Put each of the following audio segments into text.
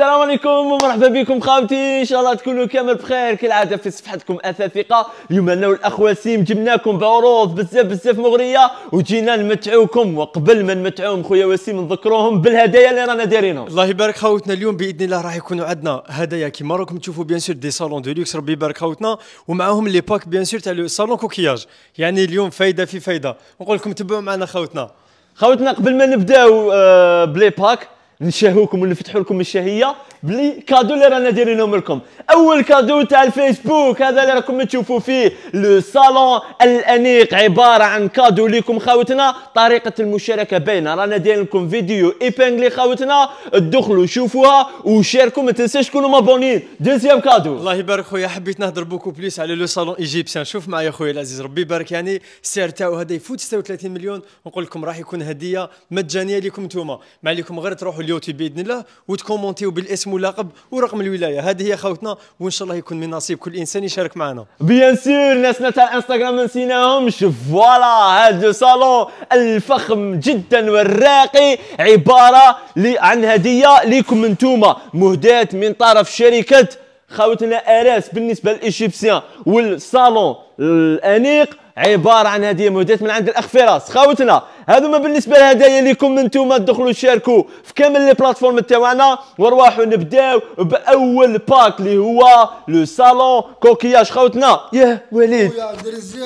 السلام عليكم ومرحبا بكم خاوتي ان شاء الله تكونوا كامل بخير كالعاده في صفحتكم اثاثقه ثقه اليوم انا والاخوه سيم جبناكم بعروض بزاف بزاف مغريه وجينا نمتعوكم وقبل ما نمتعوهم خويا وسيم نذكروهم بالهدايا اللي رانا دايرينهم الله يبارك خاوتنا اليوم باذن الله راح يكونوا عندنا هدايا كيما راكم تشوفوا بيان سور دي صالون دو لوكس ربي يبارك خاوتنا ومعاهم لي باك بيان سور تاع صالون كوكياج يعني اليوم فايده في فايده نقول لكم تبعوا معنا خاوتنا خاوتنا قبل ما نبداو آه، بلي باك نشهوكم ونفتحوا لكم الشهيه بلي كادو اللي رانا دايرينهم لكم اول كادو تاع الفيسبوك هذا اللي راكم تشوفوا فيه لو صالون الانيق عباره عن كادو ليكم خاوتنا طريقه المشاركه باينه رانا داير لكم فيديو ايبينغ خاوتنا دخلوا شوفوها وشاركوا ما تنساش تكونوا مابونين دوزيام كادو الله يبارك خويا حبيت نهضر بوكو بليس على لو صالون ايجيبسيان شوف معايا خويا العزيز ربي يبارك يعني السعر تاعو هذا يفوت 36 مليون نقول لكم راح يكون هديه مجانيه لكم نتوما ما عليكم غير تروحوا اليوتيوب باذن الله وتكومونتيو بالاسم واللقب ورقم الولايه هذه هي خوتنا وان شاء الله يكون من نصيب كل انسان يشارك معنا بيان سور ناسنا تاع الانستغرام ما نسيناهمش فوالا هذا الصالون الفخم جدا والراقي عباره عن هديه ليكم انتوما مهدات من طرف شركه خوتنا اراس بالنسبه للايجيبسيان والصالون الانيق عباره عن هديه مهدات من عند الاخ فراس خوتنا هذوما بالنسبه لهدايا ليكم انتم تدخلوا تشاركوا في كامل لي بلاتفورم تاعنا ورواحوا نبداو باول باك اللي هو لو صالون كوكياج خوتنا يا وليد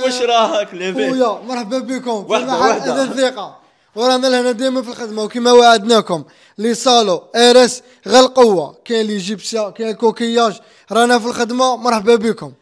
واش راك لاباس خويا مرحبا بكم في الثقه ورانا لهنا دائما في الخدمه وكما وعدناكم لي صالو ارس غير القوه كاين لي جيبسيا كاين كوكياج رانا في الخدمه مرحبا بكم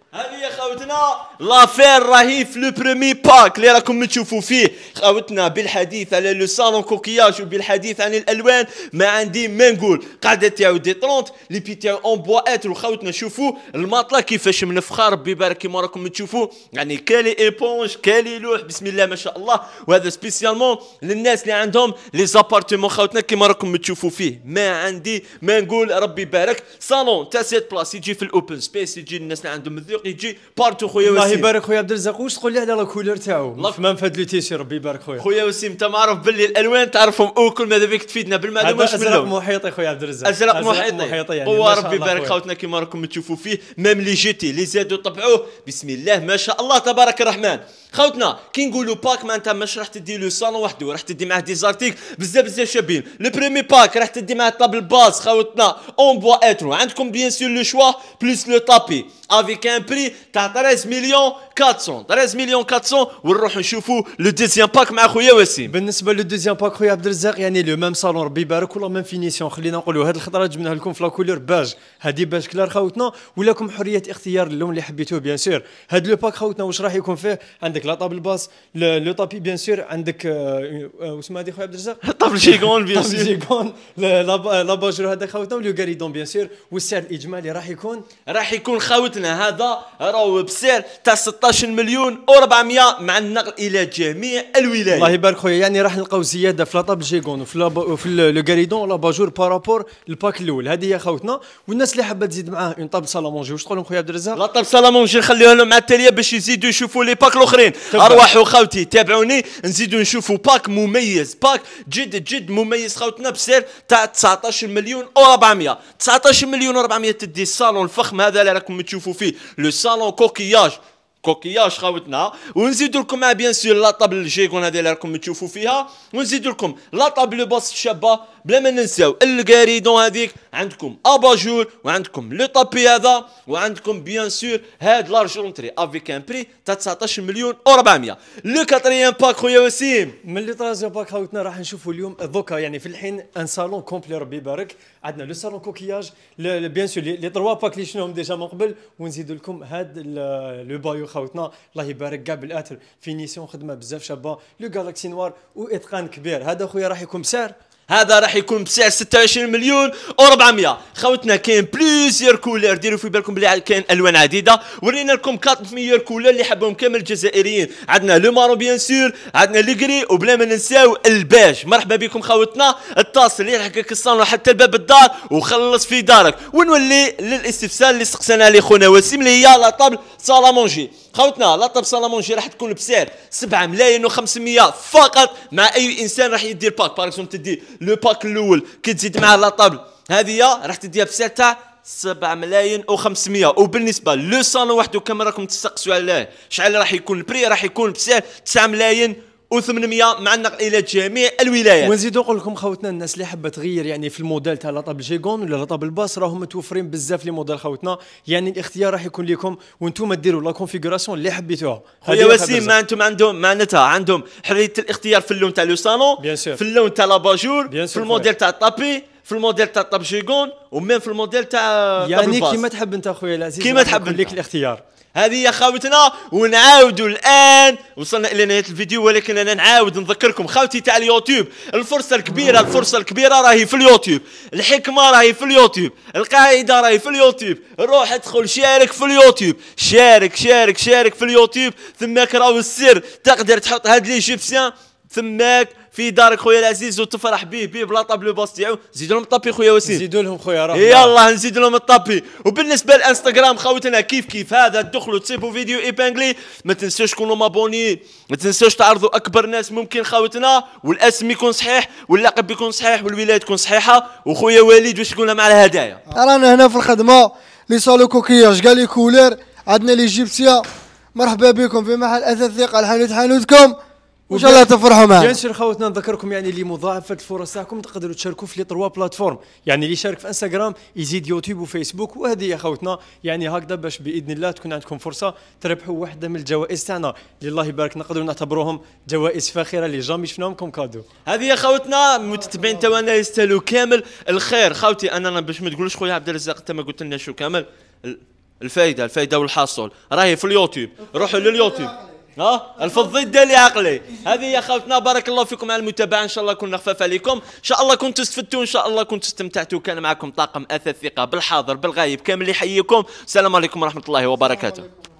لافير راهي في لو برومي باك اللي راكم تشوفوا فيه خاوتنا بالحديث على لو صالون كوكياج وبالحديث عن الالوان ما عندي ما نقول قاعده تاعو دي 30 لي بي تاعو اون اتر وخاوتنا شوفوا الماطله كيفاش منفخه ربي يبارك كيما راكم تشوفوا يعني كالي ايبونج كالي لوح بسم الله ما شاء الله وهذا سبيسيالمون للناس اللي عندهم لي زابارتمون خاوتنا كيما راكم تشوفوا فيه ما عندي ما نقول ربي يبارك صالون تاع سيت بلاص يجي في الاوبن سبيس يجي الناس اللي عندهم الذوق يجي بارتو عرفتو خويا وسيم الله يبارك خويا عبد الرزاق واش تقول لي على لا كولور تاعو ما نفاد لو تيسير ربي يبارك خويا خويا وسيم انت معروف باللي الالوان تعرفهم او كل ماذا بك تفيدنا بالمعلومه واش من ازرق محيطي خويا عبد الرزاق ازرق محيطي يعني هو ربي يبارك خوتنا كيما راكم تشوفوا فيه ميم لي جيتي لي زادوا طبعوه بسم الله ما شاء الله تبارك الرحمن خوتنا كي نقولوا باك ما انت مش راح تدي لو صالون وحده راح تدي معاه دي زارتيك بزاف بزاف شابين لو بريمي باك راح تدي معاه طابل باز خوتنا اون بوا اترو عندكم بيان سور لو شوا بلوس لو طابي افيك ان بري تاع 13 مليون 400 13 مليون 400 ونروحوا نشوفوا لو دوزيام باك مع خويا وسيم بالنسبه لو دوزيام باك خويا عبد الرزاق يعني لو ميم صالون ربي يبارك ولا ميم فينيسيون خلينا نقولوا هاد الخطره جبناها لكم في لاكولور باج هادي باج كلار خوتنا ولكم حريه اختيار اللون اللي حبيتوه بيان سور هاد لو باك خوتنا واش راح يكون فيه عندك عندك لا طابل باس لو طابي بيان سور عندك آه، آه، واسمها هذه خويا عبد الرزاق طابل جيكون بيان سور جيكون لا باجور هذا خاوتنا ولو كاريدون بيان سور والسعر الاجمالي راح يكون راح يكون خاوتنا هذا راهو بسعر تاع 16 مليون و400 مع النقل الى جميع الولايات الله يبارك خويا يعني راح نلقاو زياده في لا طابل جيكون وفي وفي لو كاريدون لا باجور بارابور الباك الاول هذه هي خاوتنا والناس اللي حابه تزيد معاه اون طابل سالامونجي واش تقول لهم خويا عبد الرزاق لا طابل سالامونجي نخليوها لهم مع التاليه باش يزيدوا يشوفوا لي باك الاخرين المسلمين ارواح خوتي تابعوني نزيدوا نشوفوا باك مميز باك جد جد مميز خوتنا بسعر تاع 19 مليون و400 19 مليون و400 تدي الصالون الفخم هذا اللي راكم تشوفوا فيه لو صالون كوكياج كوكياج خاوتنا ونزيدوا لكم مع بيان سور لا طابل الجيكون هذه اللي راكم تشوفوا فيها ونزيد لكم لا طابل باص الشابه بلا ما ننساو الكاريدون هذيك عندكم اباجور وعندكم لو طابي هذا وعندكم بيان سور هاد لارجونتري افيك ان بري تاع 19 مليون و400 لو كاتريام باك خويا وسيم من لي ترازيام باك خوتنا راح نشوفوا اليوم دوكا يعني في الحين ان صالون كومبلي ربي يبارك عندنا لو صالون كوكياج بيان سور لي تروا باك اللي شنوهم ديجا من قبل ونزيد لكم هاد لو بايو خوتنا الله يبارك كاع بالاتر فينيسيون خدمه بزاف شابه لو جالاكسي نوار واتقان كبير هذا خويا راح يكون بسعر هذا راح يكون بسعر 26 مليون و400 خوتنا كاين بليزيور كولور ديروا في بالكم بلي كاين الوان عديده ورينا لكم 4 ميور كولور اللي حبهم كامل الجزائريين عندنا لو مارو بيان سور عندنا ليغري وبلا ما ننساو الباج مرحبا بكم خوتنا اتصل يلحقك الصالون حتى الباب الدار وخلص في دارك ونولي للاستفسار اللي سقسنا لي خونا وسيم اللي هي لا طابل مونجي خوتنا لا لاطب سلامونجي راح تكون بسعر 7 ملايين و500 فقط مع اي انسان راح يدي الباك باغ اكزومبل تدي لو باك الاول كي تزيد معاه لاطابل هذه راح تديها بسعر تاع 7 ملايين و500 وبالنسبه لو صالون وحده كما راكم تستقسوا عليه شحال راح يكون البري راح يكون بسعر 9 ملايين و800 معنق الى جميع الولايات ونزيد نقول لكم خوتنا الناس اللي حابه تغير يعني في الموديل تاع لاطاب الجيغون ولا لاطاب الباص راهم متوفرين بزاف لي موديل خوتنا يعني الاختيار راح يكون لكم وانتم ديروا لا كونفيغوراسيون اللي حبيتوها خويا وسيم ما انتم عندهم معناتها عندهم حريه الاختيار في اللون تاع لو سالون في اللون تاع لاباجور في الموديل تاع الطابي في الموديل تاع طبشيغون ومين في الموديل تاع يعني كيما تحب انت اخويا العزيز كيما تحب لك الاختيار هذه يا خاوتنا ونعاودوا الان وصلنا الى نهايه الفيديو ولكن انا نعاود نذكركم خاوتي تاع اليوتيوب الفرصه الكبيره الفرصه الكبيره راهي في اليوتيوب الحكمه راهي في اليوتيوب القاعده راهي في اليوتيوب روح ادخل شارك في اليوتيوب شارك شارك شارك في اليوتيوب ثماك راهو السر تقدر تحط هاد لي جيبسيان تماك في دارك خويا العزيز وتفرح به به بلا طابلو باص تاعو زيد لهم الطابي خويا وسيم زيدوا لهم خويا راه يلا نزيد لهم الطابي وبالنسبه للانستغرام خاوتنا كيف كيف هذا تدخلوا تصيبوا فيديو ايبانغلي ما تنساوش تكونوا مابوني ما تنساوش تعرضوا اكبر ناس ممكن خاوتنا والاسم يكون صحيح واللقب يكون صحيح والولايه تكون صحيحه وخويا وليد واش تقول لهم على الهدايا رانا هنا في الخدمه لي صالو كوكياج كاع لي كولير عندنا ليجيبسيا مرحبا بكم في محل اثاث ثقه الحانوت حانوتكم وان شاء الله تفرحوا معنا بيان سور خوتنا نذكركم يعني اللي مضاعفه الفرص تاعكم تقدروا تشاركوا في لي تروا بلاتفورم يعني اللي يشارك في انستغرام يزيد يوتيوب وفيسبوك وهذه يا خوتنا يعني هكذا باش باذن الله تكون عندكم فرصه تربحوا واحده من الجوائز تاعنا اللي الله يبارك نقدروا نعتبروهم جوائز فاخره اللي جامي شفناهم كوم كادو هذه يا خوتنا المتتبعين توانا يستاهلوا كامل الخير خوتي انا باش ما تقولوش خويا عبد الرزاق انت ما قلت لنا شو كامل الفائده الفائده والحصول راهي في اليوتيوب روحوا لليوتيوب ها الفضي الدالي عقلي هذه يا خوتنا بارك الله فيكم على المتابعه ان شاء الله كنا خفاف عليكم ان شاء الله كنت استفدتوا ان شاء الله كنت استمتعتوا كان معكم طاقم اثاث ثقه بالحاضر بالغايب كامل يحييكم السلام عليكم ورحمه الله وبركاته